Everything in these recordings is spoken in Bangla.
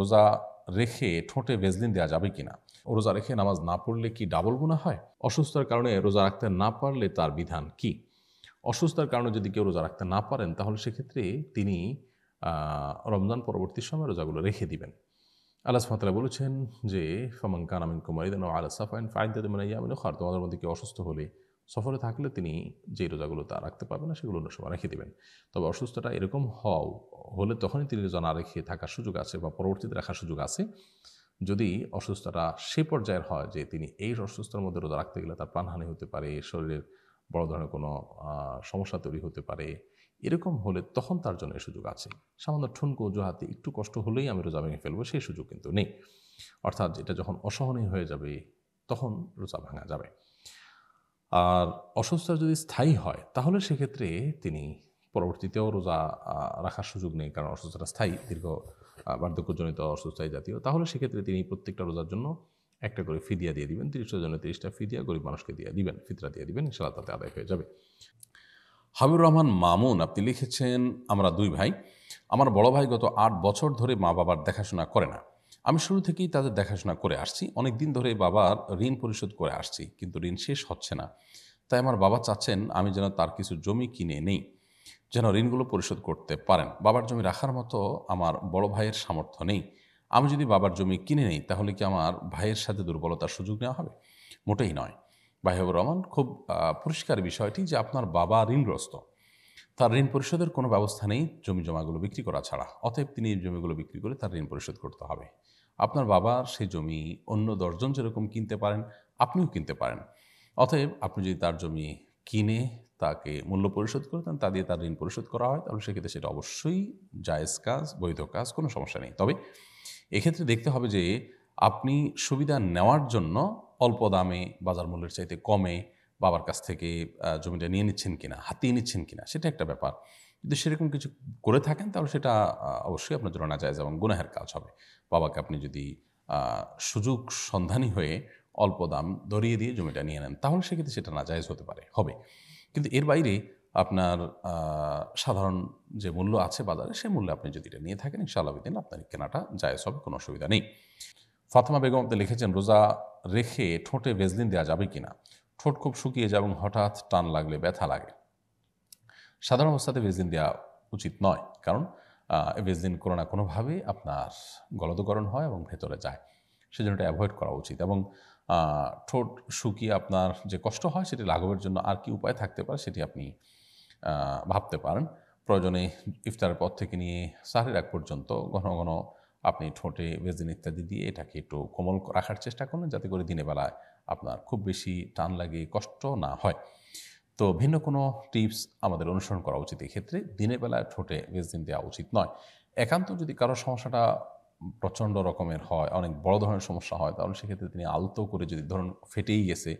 রোজা রেখে ঠোঁটে ভেজলিন দেওয়া যাবে কিনা রোজা রেখে নামাজ না পড়লে কি ডাবল গুণা হয় অসুস্থতার কারণে রোজা রাখতে না পারলে তার বিধান কি অসুস্থতার কারণে যদি কেউ রোজা রাখতে না পারেন তাহলে সেক্ষেত্রে তিনি রমজান পরবর্তী সময় রোজাগুলো রেখে দিবেন আল্লাহ সুমাতালা বলেছেন যে ফমাঙ্কান আমিন কুমারিদান আলা সাফাইন ফাইদাদ মানে ইয়ামিন খার তোমাদের মধ্যে কেউ অসুস্থ হলে সফরে থাকলে তিনি যে রোজাগুলো তা রাখতে পারবেন না সেগুলো অন্য সময় রেখে দেবেন তবে অসুস্থতা এরকম হও হলে তখনই তিনি রোজা না রেখে থাকার সুযোগ আছে বা পরবর্তীতে রাখার সুযোগ আছে যদি অসুস্থতা সে পর্যায়ের হয় যে তিনি এই অসুস্থতার মধ্যে রোজা রাখতে গেলে তার প্রাণহানি হতে পারে শরীরের বড় ধরনের কোনো সমস্যা তৈরি হতে পারে এরকম হলে তখন তার জন্য এই সুযোগ আছে সামান্য ঠুনকো অজুহাতে একটু কষ্ট হলেই আমি রোজা ভেঙে ফেলবো সেই সুযোগ কিন্তু নেই অর্থাৎ এটা যখন অসহনীয় হয়ে যাবে তখন রোজা ভাঙা যাবে আর অসুস্থতা যদি স্থায়ী হয় তাহলে সেক্ষেত্রে তিনি পরবর্তীতেও রোজা রাখার সুযোগ নেই কারণ অসুস্থতা স্থায়ী দীর্ঘ বার্ধক্যজনিত অসুস্থায় জাতীয় তাহলে সেক্ষেত্রে তিনি প্রত্যেকটা রোজার জন্য একটা করে ফিদিয়া দিয়ে দিবেন তিরিশটা জন্য তিরিশটা ফিদিয়া গরিব মানুষকে দিয়ে দিবেন ফিতরা দিয়ে দিবেন ইনশাল্লাহ তাতে আদায় হয়ে যাবে হাবিবুর রহমান মামুন আপনি লিখেছেন আমরা দুই ভাই আমার বড় ভাই গত আট বছর ধরে মা বাবার দেখাশোনা করে না আমি শুরু থেকেই তাদের দেখাশোনা করে আসছি অনেক দিন ধরে বাবার ঋণ পরিশোধ করে আসছি কিন্তু ঋণ শেষ হচ্ছে না তাই আমার বাবা চাচ্ছেন আমি যেন তার কিছু জমি কিনে নেই যেন ঋণগুলো পরিশোধ করতে পারেন বাবার জমি রাখার মতো আমার বড় ভাইয়ের সামর্থ্য নেই আমি যদি বাবার জমি কিনে নেই তাহলে কি আমার ভাইয়ের সাথে দুর্বলতার সুযোগ নেওয়া হবে মোটেই নয় ভাইবুর রহমান খুব পরিষ্কার বিষয়টি যে আপনার বাবা ঋণগ্রস্ত তার ঋণ পরিশোধের কোনো ব্যবস্থা নেই জমি জমাগুলো বিক্রি করা ছাড়া অতএব তিনি জমিগুলো বিক্রি করে তার ঋণ পরিশোধ করতে হবে আপনার বাবা সেই জমি অন্য দশজন যেরকম কিনতে পারেন আপনিও কিনতে পারেন অতএব আপনি যদি তার জমি কিনে তাকে মূল্য পরিশোধ করে দেন তা দিয়ে তার ঋণ পরিশোধ করা হয় তাহলে সেক্ষেত্রে সেটা অবশ্যই জায়েজ কাজ বৈধ কাজ কোনো সমস্যা নেই তবে এক্ষেত্রে দেখতে হবে যে আপনি সুবিধা নেওয়ার জন্য অল্প দামে বাজার মূল্যের চাইতে কমে বাবার কাছ থেকে জমিটা নিয়ে নিচ্ছেন কিনা হাতিয়ে নিচ্ছেন কিনা সেটা একটা ব্যাপার যদি সেরকম কিছু করে থাকেন তাহলে সেটা অবশ্যই আপনার জন্য না যায় এবং গুনাহের কাজ হবে বাবাকে আপনি যদি সুযোগ সন্ধানী হয়ে অল্প দাম ধরিয়ে দিয়ে জমিটা নিয়ে নেন তাহলে সেক্ষেত্রে সেটা নাজায়জ হতে পারে হবে কিন্তু এর বাইরে আপনার সাধারণ যে মূল্য আছে বাজারে সে মূল্যে আপনি যদি এটা নিয়ে থাকেন ইনশাআল্লাহ দিন আপনার কেনাটা জায়জ হবে কোনো অসুবিধা নেই ফাতেমা বেগম আপনি লিখেছেন রোজা রেখে ঠোঁটে ভেজলিন দেওয়া যাবে কি না ঠোঁট খুব শুকিয়ে যায় এবং হঠাৎ টান লাগলে ব্যথা লাগে সাধারণ অবস্থাতে ভেজিন দেওয়া উচিত নয় কারণ ভেজিন কোনো না কোনোভাবেই আপনার গলদকরণ হয় এবং ভেতরে যায় সেজন্য এটা অ্যাভয়েড করা উচিত এবং ঠোঁট শুকিয়ে আপনার যে কষ্ট হয় সেটি লাঘবের জন্য আর কি উপায় থাকতে পারে সেটি আপনি ভাবতে পারেন প্রয়োজনে ইফতারের পর থেকে নিয়ে সাহের এক পর্যন্ত ঘন ঘন আপনি ঠোঁটে বেজিন ইত্যাদি দিয়ে এটাকে একটু কোমল রাখার চেষ্টা করুন যাতে করে দিনে বেলায় আপনার খুব বেশি টান লাগে কষ্ট না হয় তো ভিন্ন কোনো টিপস আমাদের অনুসরণ করা উচিত এক্ষেত্রে দিনের বেলায় ঠোঁটে বেজিন দেওয়া উচিত নয় একান্ত যদি কারো সমস্যাটা প্রচণ্ড রকমের হয় অনেক বড় ধরনের সমস্যা হয় তাহলে সেক্ষেত্রে তিনি আলতো করে যদি ধরুন ফেটেই গেছে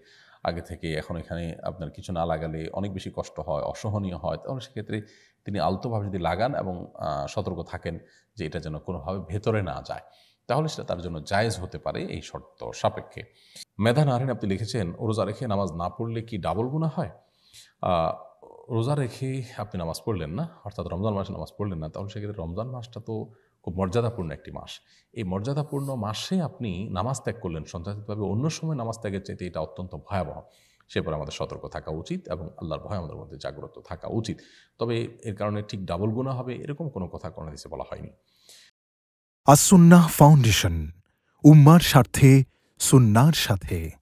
আগে থেকে এখন এখানে আপনার কিছু না লাগালে অনেক বেশি কষ্ট হয় অসহনীয় হয় তাহলে সেক্ষেত্রে তিনি আলতোভাবে যদি লাগান এবং সতর্ক থাকেন যে এটা যেন কোনোভাবে ভেতরে না যায় তাহলে সেটা তার জন্য জায়েজ হতে পারে এই শর্ত সাপেক্ষে মেধা নারেন আপনি লিখেছেন রোজা রেখে নামাজ না পড়লে কি ডাবল গুণা হয় রোজা রেখে আপনি নামাজ পড়লেন না অর্থাৎ রমজান মাসে নামাজ পড়লেন না তাহলে সেক্ষেত্রে রমজান মাসটা তো খুব মর্যাদাপূর্ণ একটি মাস এই মর্যাদাপূর্ণ মাসে আপনি নামাজ ত্যাগ করলেন সন্ত্রাসিকভাবে অন্য সময় নামাজ ত্যাগের চাইতে এটা অত্যন্ত ভয়াবহ সেবার আমাদের সতর্ক থাকা উচিত এবং আল্লাহর ভয় আমাদের মধ্যে জাগ্রত থাকা উচিত তবে এর কারণে ঠিক ডাবল গুণা হবে এরকম কোনো কথা কোনো দেশে বলা হয়নি আসুন্না ফাউন্ডেশন উম্মার স্বার্থে সুন্নার সাথে